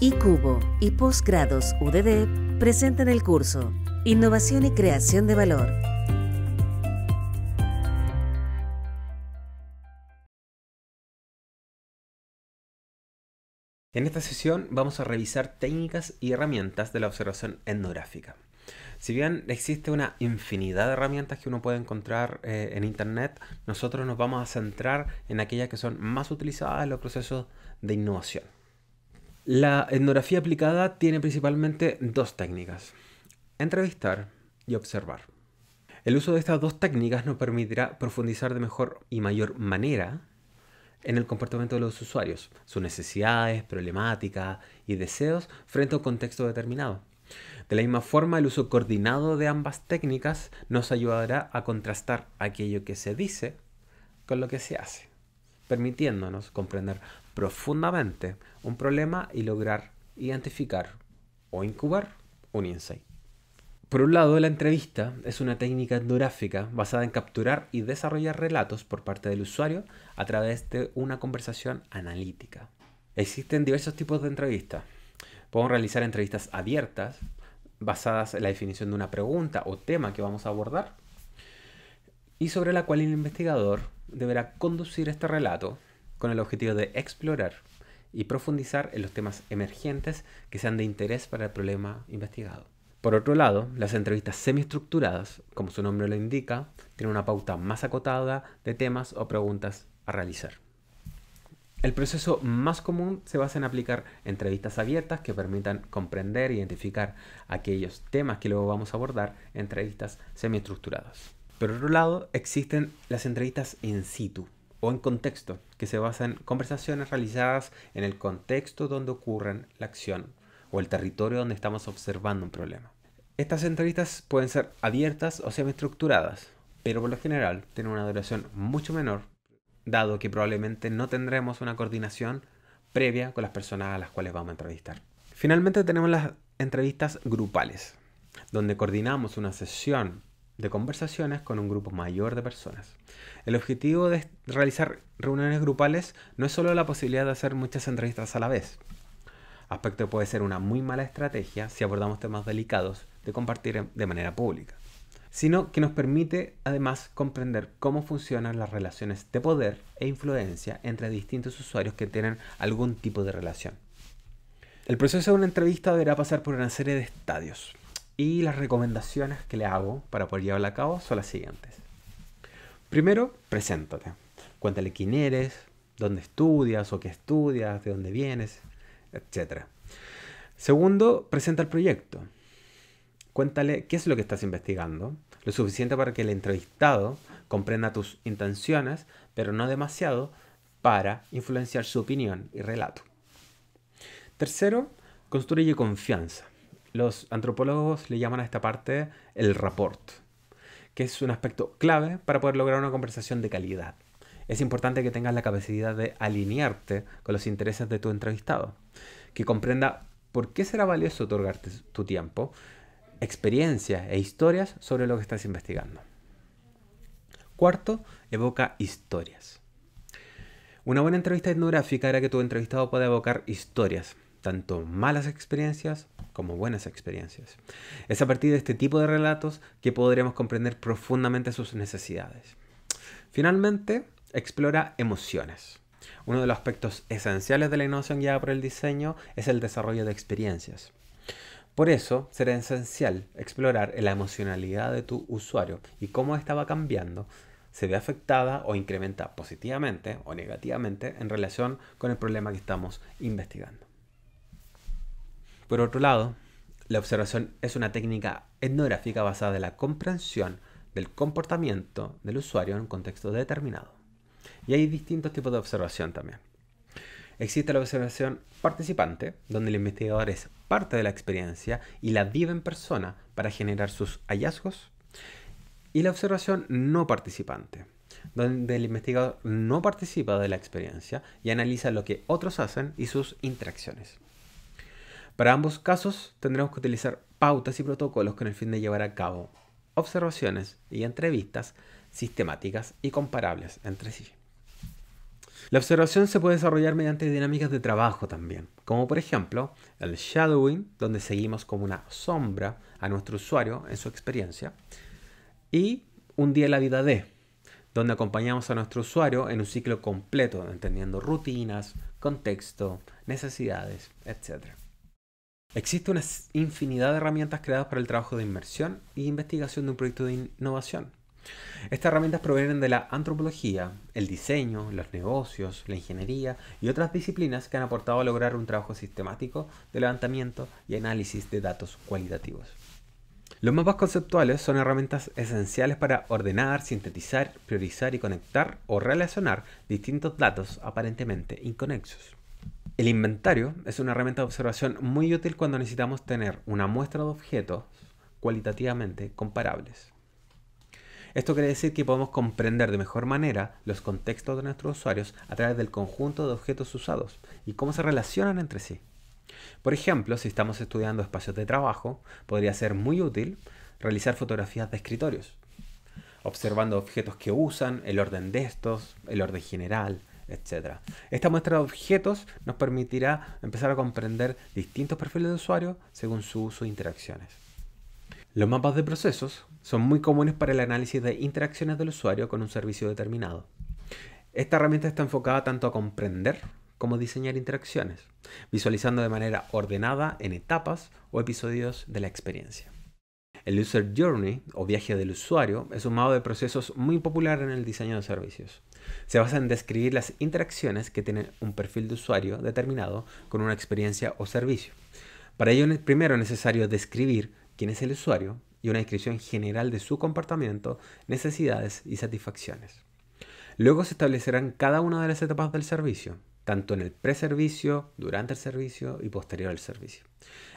ICUBO y Postgrados UDD presentan el curso Innovación y Creación de Valor. En esta sesión vamos a revisar técnicas y herramientas de la observación etnográfica. Si bien existe una infinidad de herramientas que uno puede encontrar eh, en Internet, nosotros nos vamos a centrar en aquellas que son más utilizadas en los procesos de innovación. La etnografía aplicada tiene principalmente dos técnicas, entrevistar y observar. El uso de estas dos técnicas nos permitirá profundizar de mejor y mayor manera en el comportamiento de los usuarios, sus necesidades, problemáticas y deseos frente a un contexto determinado. De la misma forma, el uso coordinado de ambas técnicas nos ayudará a contrastar aquello que se dice con lo que se hace permitiéndonos comprender profundamente un problema y lograr identificar o incubar un insight. Por un lado, la entrevista es una técnica etnográfica basada en capturar y desarrollar relatos por parte del usuario a través de una conversación analítica. Existen diversos tipos de entrevistas. Podemos realizar entrevistas abiertas, basadas en la definición de una pregunta o tema que vamos a abordar, y sobre la cual el investigador deberá conducir este relato con el objetivo de explorar y profundizar en los temas emergentes que sean de interés para el problema investigado. Por otro lado, las entrevistas semiestructuradas, como su nombre lo indica, tienen una pauta más acotada de temas o preguntas a realizar. El proceso más común se basa en aplicar entrevistas abiertas que permitan comprender e identificar aquellos temas que luego vamos a abordar, en entrevistas semiestructuradas. Por otro lado, existen las entrevistas in situ o en contexto, que se basan en conversaciones realizadas en el contexto donde ocurren la acción o el territorio donde estamos observando un problema. Estas entrevistas pueden ser abiertas o semiestructuradas, pero por lo general tienen una duración mucho menor, dado que probablemente no tendremos una coordinación previa con las personas a las cuales vamos a entrevistar. Finalmente tenemos las entrevistas grupales, donde coordinamos una sesión de conversaciones con un grupo mayor de personas. El objetivo de realizar reuniones grupales no es solo la posibilidad de hacer muchas entrevistas a la vez, aspecto que puede ser una muy mala estrategia si abordamos temas delicados de compartir de manera pública, sino que nos permite además comprender cómo funcionan las relaciones de poder e influencia entre distintos usuarios que tienen algún tipo de relación. El proceso de una entrevista deberá pasar por una serie de estadios, y las recomendaciones que le hago para poder llevarla a cabo son las siguientes. Primero, preséntate. Cuéntale quién eres, dónde estudias o qué estudias, de dónde vienes, etc. Segundo, presenta el proyecto. Cuéntale qué es lo que estás investigando, lo suficiente para que el entrevistado comprenda tus intenciones, pero no demasiado para influenciar su opinión y relato. Tercero, construye confianza los antropólogos le llaman a esta parte el rapport, que es un aspecto clave para poder lograr una conversación de calidad. Es importante que tengas la capacidad de alinearte con los intereses de tu entrevistado, que comprenda por qué será valioso otorgarte tu tiempo, experiencia e historias sobre lo que estás investigando. Cuarto, evoca historias. Una buena entrevista etnográfica era que tu entrevistado pueda evocar historias, tanto malas experiencias como buenas experiencias. Es a partir de este tipo de relatos que podremos comprender profundamente sus necesidades. Finalmente, explora emociones. Uno de los aspectos esenciales de la innovación guiada por el diseño es el desarrollo de experiencias. Por eso será esencial explorar la emocionalidad de tu usuario y cómo esta va cambiando, se ve afectada o incrementa positivamente o negativamente en relación con el problema que estamos investigando. Por otro lado, la observación es una técnica etnográfica basada en la comprensión del comportamiento del usuario en un contexto determinado. Y hay distintos tipos de observación también. Existe la observación participante, donde el investigador es parte de la experiencia y la vive en persona para generar sus hallazgos. Y la observación no participante, donde el investigador no participa de la experiencia y analiza lo que otros hacen y sus interacciones. Para ambos casos tendremos que utilizar pautas y protocolos con el fin de llevar a cabo observaciones y entrevistas sistemáticas y comparables entre sí. La observación se puede desarrollar mediante dinámicas de trabajo también, como por ejemplo el shadowing, donde seguimos como una sombra a nuestro usuario en su experiencia, y un día en la vida de, donde acompañamos a nuestro usuario en un ciclo completo, entendiendo rutinas, contexto, necesidades, etc. Existe una infinidad de herramientas creadas para el trabajo de inmersión e investigación de un proyecto de innovación. Estas herramientas provienen de la antropología, el diseño, los negocios, la ingeniería y otras disciplinas que han aportado a lograr un trabajo sistemático de levantamiento y análisis de datos cualitativos. Los mapas conceptuales son herramientas esenciales para ordenar, sintetizar, priorizar y conectar o relacionar distintos datos aparentemente inconexos. El inventario es una herramienta de observación muy útil cuando necesitamos tener una muestra de objetos cualitativamente comparables. Esto quiere decir que podemos comprender de mejor manera los contextos de nuestros usuarios a través del conjunto de objetos usados y cómo se relacionan entre sí. Por ejemplo, si estamos estudiando espacios de trabajo, podría ser muy útil realizar fotografías de escritorios, observando objetos que usan, el orden de estos, el orden general, etc. Esta muestra de objetos nos permitirá empezar a comprender distintos perfiles de usuario según su uso e interacciones. Los mapas de procesos son muy comunes para el análisis de interacciones del usuario con un servicio determinado. Esta herramienta está enfocada tanto a comprender como diseñar interacciones, visualizando de manera ordenada en etapas o episodios de la experiencia. El User Journey o viaje del usuario es un mapa de procesos muy popular en el diseño de servicios. Se basa en describir las interacciones que tiene un perfil de usuario determinado con una experiencia o servicio. Para ello primero es necesario describir quién es el usuario y una descripción general de su comportamiento, necesidades y satisfacciones. Luego se establecerán cada una de las etapas del servicio, tanto en el preservicio, durante el servicio y posterior al servicio.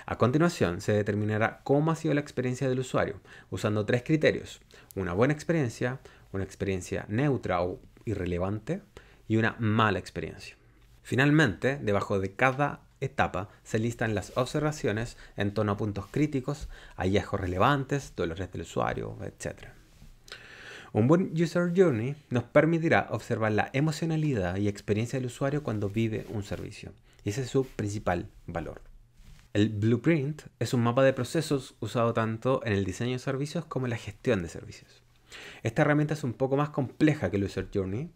A continuación, se determinará cómo ha sido la experiencia del usuario, usando tres criterios. Una buena experiencia, una experiencia neutra o irrelevante y una mala experiencia. Finalmente, debajo de cada etapa se listan las observaciones en torno a puntos críticos, hallazgos relevantes, dolores del usuario, etc. Un buen User Journey nos permitirá observar la emocionalidad y experiencia del usuario cuando vive un servicio. Y ese es su principal valor. El blueprint es un mapa de procesos usado tanto en el diseño de servicios como en la gestión de servicios. Esta herramienta es un poco más compleja que el User Journey,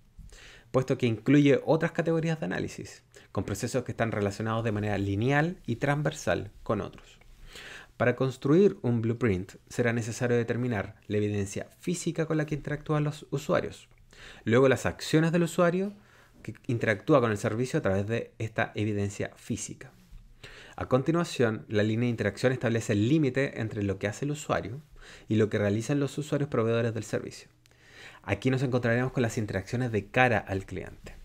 puesto que incluye otras categorías de análisis, con procesos que están relacionados de manera lineal y transversal con otros. Para construir un blueprint será necesario determinar la evidencia física con la que interactúan los usuarios, luego las acciones del usuario que interactúa con el servicio a través de esta evidencia física. A continuación, la línea de interacción establece el límite entre lo que hace el usuario y lo que realizan los usuarios proveedores del servicio. Aquí nos encontraremos con las interacciones de cara al cliente.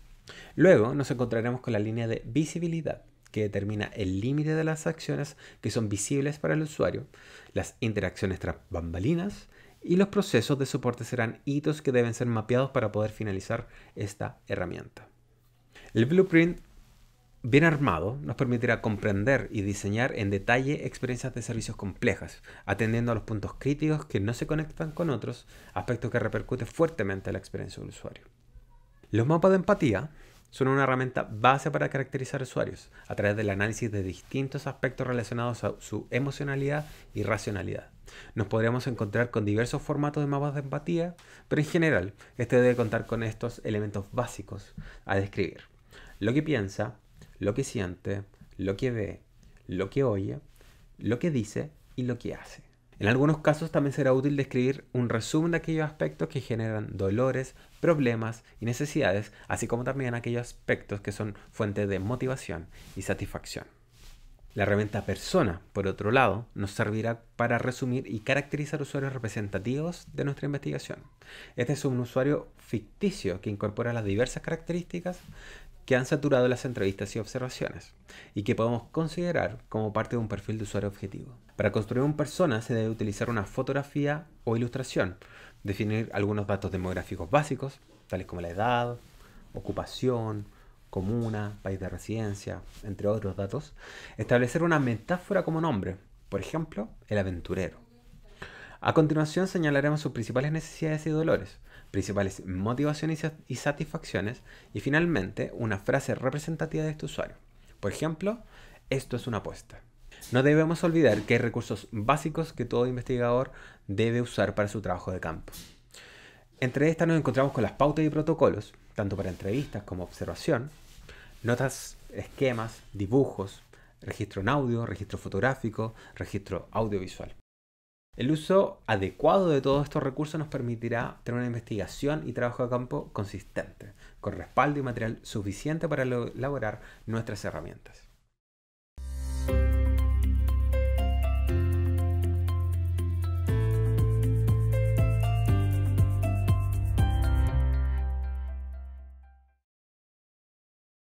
Luego nos encontraremos con la línea de visibilidad, que determina el límite de las acciones que son visibles para el usuario, las interacciones tras bambalinas y los procesos de soporte serán hitos que deben ser mapeados para poder finalizar esta herramienta. El blueprint bien armado nos permitirá comprender y diseñar en detalle experiencias de servicios complejas, atendiendo a los puntos críticos que no se conectan con otros, aspectos que repercute fuertemente en la experiencia del usuario. Los mapas de empatía son una herramienta base para caracterizar usuarios a través del análisis de distintos aspectos relacionados a su emocionalidad y racionalidad. Nos podríamos encontrar con diversos formatos de mapas de empatía, pero en general este debe contar con estos elementos básicos a describir. Lo que piensa, lo que siente, lo que ve, lo que oye, lo que dice y lo que hace. En algunos casos también será útil describir un resumen de aquellos aspectos que generan dolores, problemas y necesidades, así como también aquellos aspectos que son fuente de motivación y satisfacción. La herramienta persona, por otro lado, nos servirá para resumir y caracterizar usuarios representativos de nuestra investigación. Este es un usuario ficticio que incorpora las diversas características que han saturado las entrevistas y observaciones, y que podemos considerar como parte de un perfil de usuario objetivo. Para construir un persona se debe utilizar una fotografía o ilustración, definir algunos datos demográficos básicos, tales como la edad, ocupación, comuna, país de residencia, entre otros datos, establecer una metáfora como nombre, por ejemplo, el aventurero. A continuación señalaremos sus principales necesidades y dolores, principales motivaciones y satisfacciones y finalmente una frase representativa de este usuario. Por ejemplo, esto es una apuesta. No debemos olvidar que hay recursos básicos que todo investigador debe usar para su trabajo de campo. Entre estas nos encontramos con las pautas y protocolos, tanto para entrevistas como observación, notas, esquemas, dibujos, registro en audio, registro fotográfico, registro audiovisual. El uso adecuado de todos estos recursos nos permitirá tener una investigación y trabajo de campo consistente, con respaldo y material suficiente para elaborar nuestras herramientas.